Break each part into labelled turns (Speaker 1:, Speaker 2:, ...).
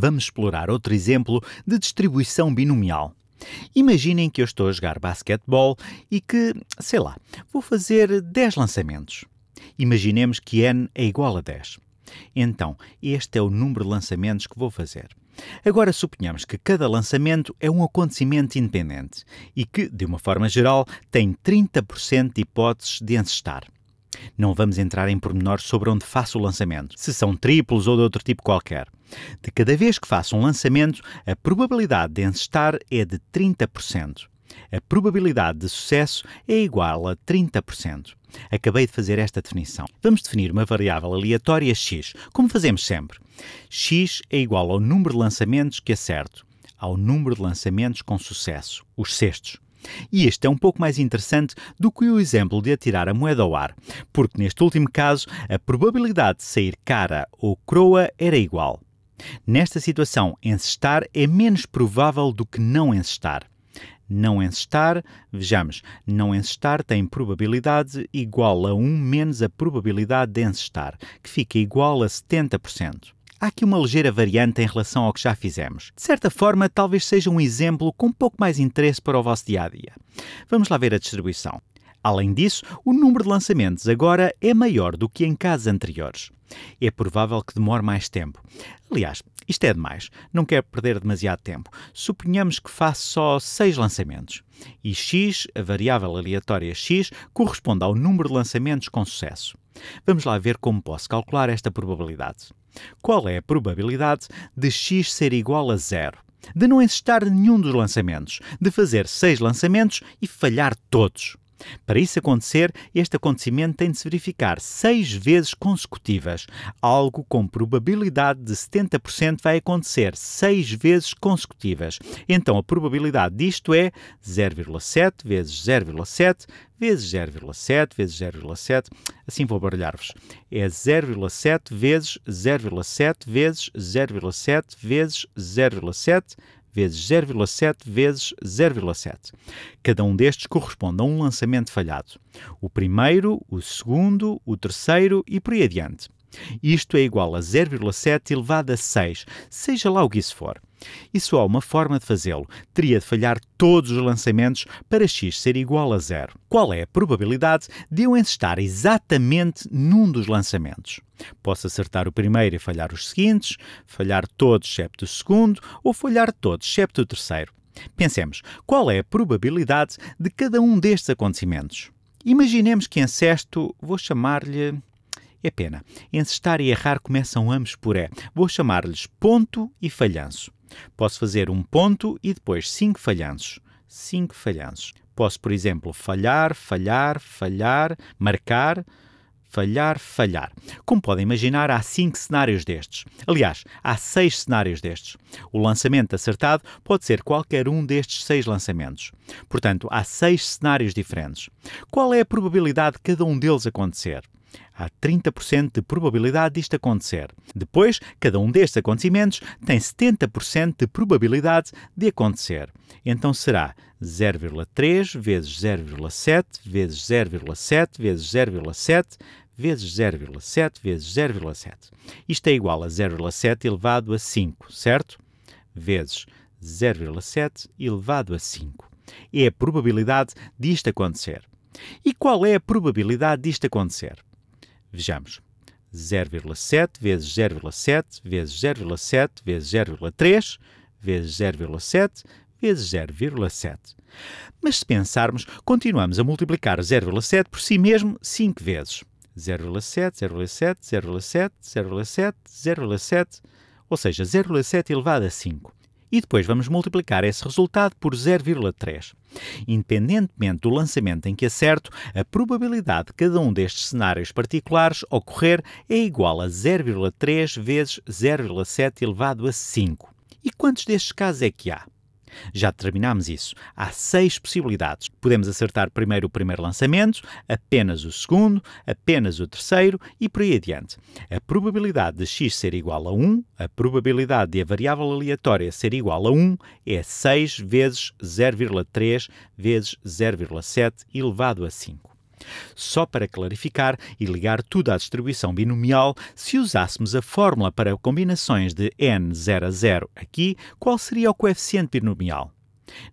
Speaker 1: vamos explorar outro exemplo de distribuição binomial. Imaginem que eu estou a jogar basquetebol e que, sei lá, vou fazer 10 lançamentos. Imaginemos que n é igual a 10. Então, este é o número de lançamentos que vou fazer. Agora suponhamos que cada lançamento é um acontecimento independente e que, de uma forma geral, tem 30% de hipóteses de encestar. Não vamos entrar em pormenores sobre onde faço o lançamento, se são triplos ou de outro tipo qualquer. De cada vez que faço um lançamento, a probabilidade de encestar é de 30%. A probabilidade de sucesso é igual a 30%. Acabei de fazer esta definição. Vamos definir uma variável aleatória x, como fazemos sempre. x é igual ao número de lançamentos que acerto, ao número de lançamentos com sucesso, os sextos. E este é um pouco mais interessante do que o exemplo de atirar a moeda ao ar, porque neste último caso a probabilidade de sair cara ou croa era igual. Nesta situação, encestar é menos provável do que não encestar. Não encestar, vejamos, não encestar tem probabilidade igual a 1 menos a probabilidade de encestar, que fica igual a 70% há aqui uma ligeira variante em relação ao que já fizemos. De certa forma, talvez seja um exemplo com um pouco mais interesse para o vosso dia a dia. Vamos lá ver a distribuição. Além disso, o número de lançamentos agora é maior do que em casos anteriores. É provável que demore mais tempo. Aliás, isto é demais. Não quero perder demasiado tempo. Suponhamos que faça só 6 lançamentos. E x, a variável aleatória x, corresponde ao número de lançamentos com sucesso. Vamos lá ver como posso calcular esta probabilidade. Qual é a probabilidade de x ser igual a zero? De não existir nenhum dos lançamentos, de fazer seis lançamentos e falhar todos? Para isso acontecer, este acontecimento tem de se verificar seis vezes consecutivas, algo com probabilidade de 70% vai acontecer seis vezes consecutivas. Então a probabilidade disto é 0,7 vezes 0,7 vezes 0,7 vezes 0,7, assim vou baralhar-vos. É 0,7 vezes 0,7 vezes 0,7 vezes 0,7 vezes 0,7 vezes 0,7. Cada um destes corresponde a um lançamento falhado. O primeiro, o segundo, o terceiro e por aí adiante. Isto é igual a 0,7 elevado a 6, seja lá o que isso for. E só há uma forma de fazê-lo. Teria de falhar todos os lançamentos para x ser igual a zero. Qual é a probabilidade de eu encestar exatamente num dos lançamentos? Posso acertar o primeiro e falhar os seguintes, falhar todos excepto o segundo ou falhar todos excepto o terceiro. Pensemos, qual é a probabilidade de cada um destes acontecimentos? Imaginemos que encesto, vou chamar-lhe é pena. Encestar e errar começam ambos por E. Vou chamar-lhes ponto e falhanço. Posso fazer um ponto e depois cinco falhanços. Cinco falhanços. Posso, por exemplo, falhar, falhar, falhar, marcar, falhar, falhar. Como podem imaginar, há cinco cenários destes. Aliás, há seis cenários destes. O lançamento acertado pode ser qualquer um destes seis lançamentos. Portanto, há seis cenários diferentes. Qual é a probabilidade de cada um deles acontecer? Há 30% de probabilidade disto acontecer. Depois, cada um destes acontecimentos tem 70% de probabilidade de acontecer. Então será 0,3 vezes 0,7 vezes 0,7 vezes 0,7 vezes 0,7 vezes 0,7. Isto é igual a 0,7 elevado a 5, certo? Vezes 0,7 elevado a 5. É a probabilidade disto acontecer. E qual é a probabilidade disto acontecer? Vejamos. 0,7 vezes 0,7 vezes 0,7 vezes 0,3 vezes 0,7 vezes 0,7. Mas se pensarmos, continuamos a multiplicar 0,7 por si mesmo 5 vezes. 0,7, 0,7, 0,7, 0,7, 0,7, ou seja, 0,7 elevado a 5 e depois vamos multiplicar esse resultado por 0,3. Independentemente do lançamento em que acerto, a probabilidade de cada um destes cenários particulares ocorrer é igual a 0,3 vezes 0,7 elevado a 5. E quantos destes casos é que há? Já determinámos isso. Há seis possibilidades. Podemos acertar primeiro o primeiro lançamento, apenas o segundo, apenas o terceiro e por aí adiante. A probabilidade de x ser igual a 1, a probabilidade de a variável aleatória ser igual a 1 é 6 vezes 0,3 vezes 0,7 elevado a 5. Só para clarificar e ligar tudo à distribuição binomial, se usássemos a fórmula para combinações de n0 a 0 aqui, qual seria o coeficiente binomial?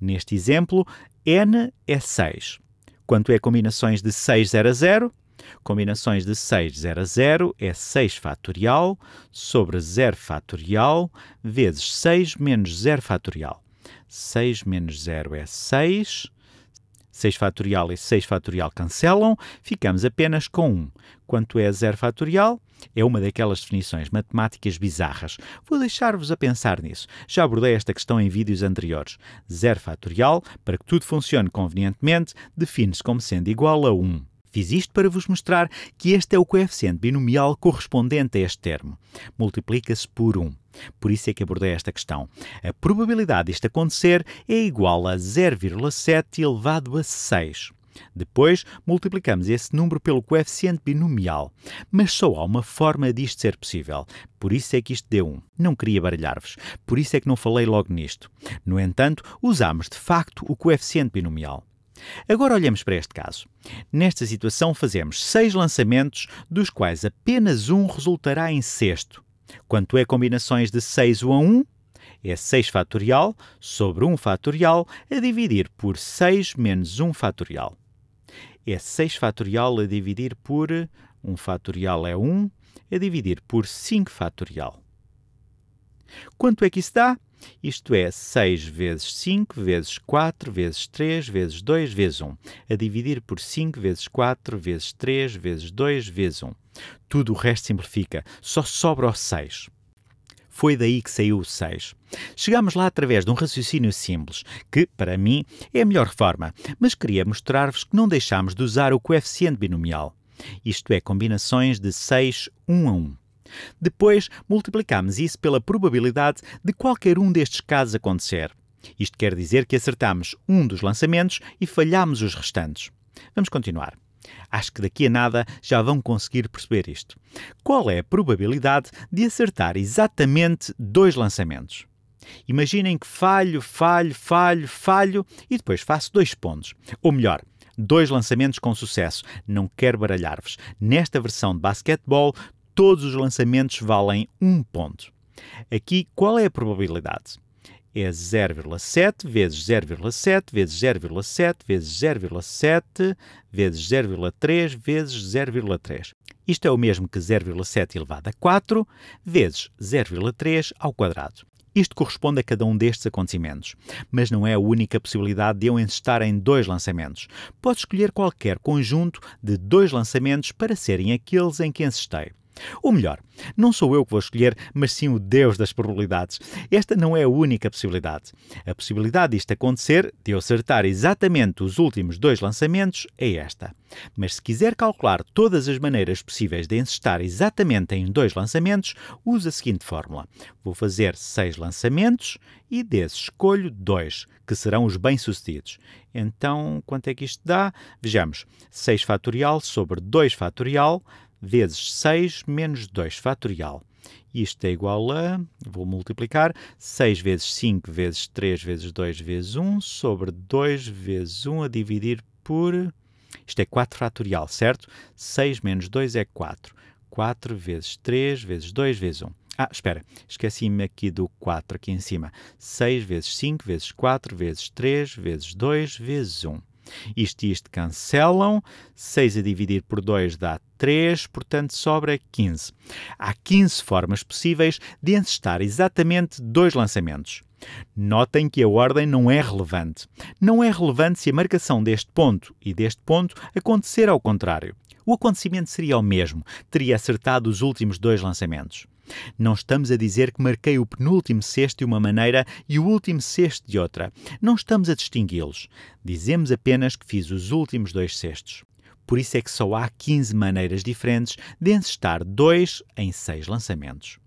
Speaker 1: Neste exemplo, n é 6. Quanto é combinações de 6, 0 a 0? Combinações de 6, 0 a 0 é 6 fatorial sobre 0 fatorial vezes 6 menos 0 fatorial. 6 menos 0 é 6 6 fatorial e 6 fatorial cancelam, ficamos apenas com 1. Quanto é 0 fatorial? É uma daquelas definições matemáticas bizarras. Vou deixar-vos a pensar nisso. Já abordei esta questão em vídeos anteriores. 0 fatorial, para que tudo funcione convenientemente, define-se como sendo igual a 1. Fiz isto para vos mostrar que este é o coeficiente binomial correspondente a este termo. Multiplica-se por 1. Por isso é que abordei esta questão. A probabilidade disto acontecer é igual a 0,7 elevado a 6. Depois, multiplicamos esse número pelo coeficiente binomial. Mas só há uma forma disto ser possível. Por isso é que isto deu 1. Um. Não queria baralhar-vos. Por isso é que não falei logo nisto. No entanto, usámos de facto o coeficiente binomial. Agora olhamos para este caso. Nesta situação, fazemos seis lançamentos, dos quais apenas um resultará em sexto. Quanto é combinações de 6 a 1, é 6 fatorial sobre 1 fatorial a dividir por 6 menos 1 fatorial. É 6 fatorial a dividir por 1 fatorial é 1, a dividir por 5 fatorial. Quanto é que isso dá? Isto é 6 vezes 5 vezes 4 vezes 3 vezes 2 vezes 1, a dividir por 5 vezes 4 vezes 3 vezes 2 vezes 1. Tudo o resto simplifica, só sobra o 6. Foi daí que saiu o 6. Chegámos lá através de um raciocínio simples, que, para mim, é a melhor forma, mas queria mostrar-vos que não deixámos de usar o coeficiente binomial. Isto é, combinações de 6, 1 a 1. Depois, multiplicamos isso pela probabilidade de qualquer um destes casos acontecer. Isto quer dizer que acertamos um dos lançamentos e falhamos os restantes. Vamos continuar. Acho que daqui a nada já vão conseguir perceber isto. Qual é a probabilidade de acertar exatamente dois lançamentos? Imaginem que falho, falho, falho, falho e depois faço dois pontos. Ou melhor, dois lançamentos com sucesso. Não quero baralhar-vos. Nesta versão de basquetebol, todos os lançamentos valem um ponto. Aqui, qual é a probabilidade? É 0,7 vezes 0,7 vezes 0,7 vezes 0,7 vezes 0,3 vezes 0,3. Isto é o mesmo que 0,7 elevado a 4 vezes 0,3 ao quadrado. Isto corresponde a cada um destes acontecimentos, mas não é a única possibilidade de eu estar em dois lançamentos. Posso escolher qualquer conjunto de dois lançamentos para serem aqueles em que encestei. Ou melhor, não sou eu que vou escolher, mas sim o Deus das probabilidades. Esta não é a única possibilidade. A possibilidade disto acontecer, de eu acertar exatamente os últimos dois lançamentos, é esta. Mas se quiser calcular todas as maneiras possíveis de encestar exatamente em dois lançamentos, use a seguinte fórmula. Vou fazer seis lançamentos e desses escolho dois, que serão os bem-sucedidos. Então, quanto é que isto dá? Vejamos, 6 fatorial sobre 2 fatorial vezes 6 menos 2 fatorial. Isto é igual a, vou multiplicar, 6 vezes 5 vezes 3 vezes 2 vezes 1 sobre 2 vezes 1 a dividir por... Isto é 4 fatorial, certo? 6 menos 2 é 4. 4 vezes 3 vezes 2 vezes 1. Ah, espera, esqueci-me aqui do 4 aqui em cima. 6 vezes 5 vezes 4 vezes 3 vezes 2 vezes 1. Isto e isto cancelam, 6 a dividir por 2 dá 3, portanto sobra 15. Há 15 formas possíveis de encestar exatamente dois lançamentos. Notem que a ordem não é relevante. Não é relevante se a marcação deste ponto e deste ponto acontecer ao contrário. O acontecimento seria o mesmo, teria acertado os últimos dois lançamentos. Não estamos a dizer que marquei o penúltimo cesto de uma maneira e o último cesto de outra. Não estamos a distingui-los. Dizemos apenas que fiz os últimos dois cestos. Por isso é que só há 15 maneiras diferentes de encestar dois em seis lançamentos.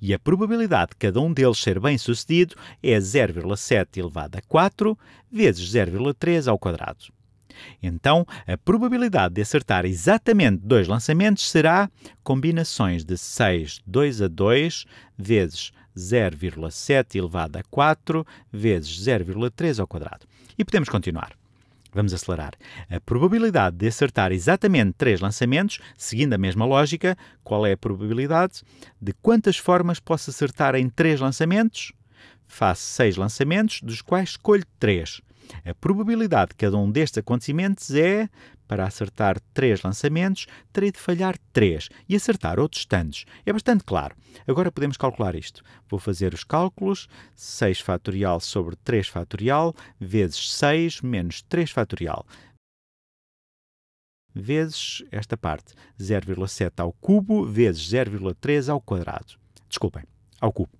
Speaker 1: E a probabilidade de cada um deles ser bem-sucedido é 0,7 elevado a 4 vezes 0,3 ao quadrado. Então, a probabilidade de acertar exatamente dois lançamentos será combinações de 6, 2 a 2, vezes 0,7 elevado a 4, vezes 0,3 ao quadrado. E podemos continuar. Vamos acelerar. A probabilidade de acertar exatamente três lançamentos, seguindo a mesma lógica, qual é a probabilidade? De quantas formas posso acertar em três lançamentos? Faço seis lançamentos, dos quais escolho três. A probabilidade de cada um destes acontecimentos é, para acertar três lançamentos, terei de falhar três e acertar outros tantos. É bastante claro. Agora podemos calcular isto. Vou fazer os cálculos. 6 fatorial sobre 3 fatorial vezes 6 menos 3 fatorial vezes esta parte, 0,7 ao cubo vezes 0,3 ao quadrado. Desculpem, ao cubo.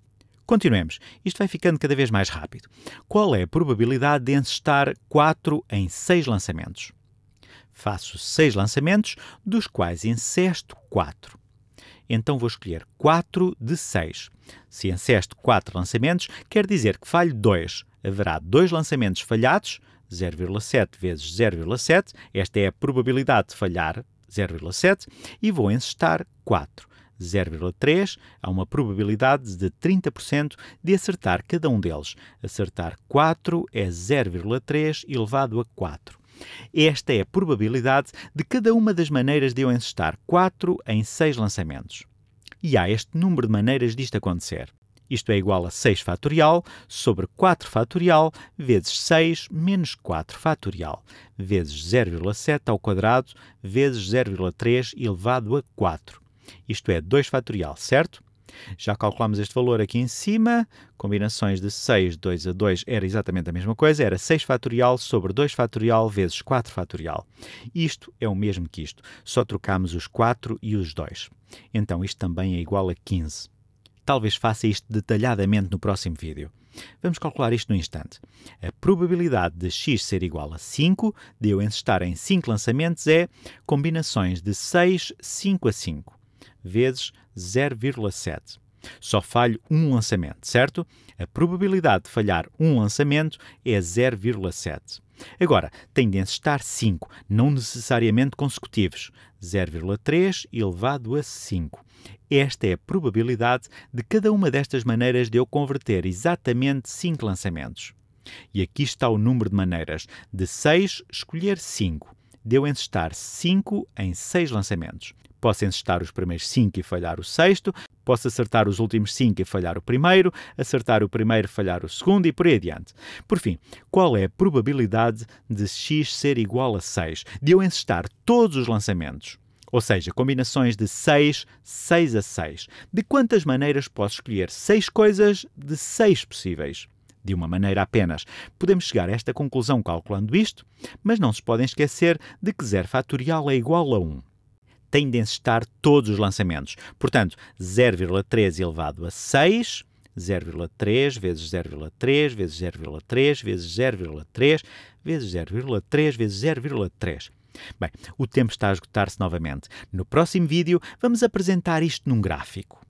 Speaker 1: Continuemos. Isto vai ficando cada vez mais rápido. Qual é a probabilidade de encestar 4 em 6 lançamentos? Faço 6 lançamentos, dos quais incesto 4. Então vou escolher 4 de 6. Se encesto 4 lançamentos, quer dizer que falho 2. Haverá 2 lançamentos falhados, 0,7 vezes 0,7, esta é a probabilidade de falhar, 0,7, e vou encestar 4. 0,3, há uma probabilidade de 30% de acertar cada um deles. Acertar 4 é 0,3 elevado a 4. Esta é a probabilidade de cada uma das maneiras de eu encestar 4 em 6 lançamentos. E há este número de maneiras disto acontecer. Isto é igual a 6 fatorial sobre 4 fatorial vezes 6 menos 4 fatorial vezes 0,7 ao quadrado vezes 0,3 elevado a 4 isto é 2 fatorial, certo? Já calculamos este valor aqui em cima, combinações de 6, 2 a 2 era exatamente a mesma coisa, era 6 fatorial sobre 2 fatorial vezes 4 fatorial. Isto é o mesmo que isto, só trocamos os 4 e os 2. Então isto também é igual a 15. Talvez faça isto detalhadamente no próximo vídeo. Vamos calcular isto no instante. A probabilidade de x ser igual a 5, de eu encestar em 5 lançamentos, é combinações de 6, 5 a 5 vezes 0,7. Só falho um lançamento, certo? A probabilidade de falhar um lançamento é 0,7. Agora, tendem de estar 5, não necessariamente consecutivos, 0,3 elevado a 5. Esta é a probabilidade de cada uma destas maneiras de eu converter exatamente 5 lançamentos. E aqui está o número de maneiras. De 6, escolher 5. Deu em estar 5 em 6 lançamentos. Posso encestar os primeiros 5 e falhar o sexto, posso acertar os últimos 5 e falhar o primeiro, acertar o primeiro e falhar o segundo e por aí adiante. Por fim, qual é a probabilidade de x ser igual a 6? De eu encestar todos os lançamentos? ou seja, combinações de 6, 6 a 6. De quantas maneiras posso escolher 6 coisas de 6 possíveis? De uma maneira apenas. Podemos chegar a esta conclusão calculando isto, mas não se podem esquecer de que 0 fatorial é igual a 1 tendem a estar todos os lançamentos. Portanto, 0,3 elevado a 6 0,3 vezes 0,3 vezes 0,3 vezes 0,3 vezes 0,3 vezes 0,3. Bem, o tempo está a esgotar-se novamente. No próximo vídeo, vamos apresentar isto num gráfico.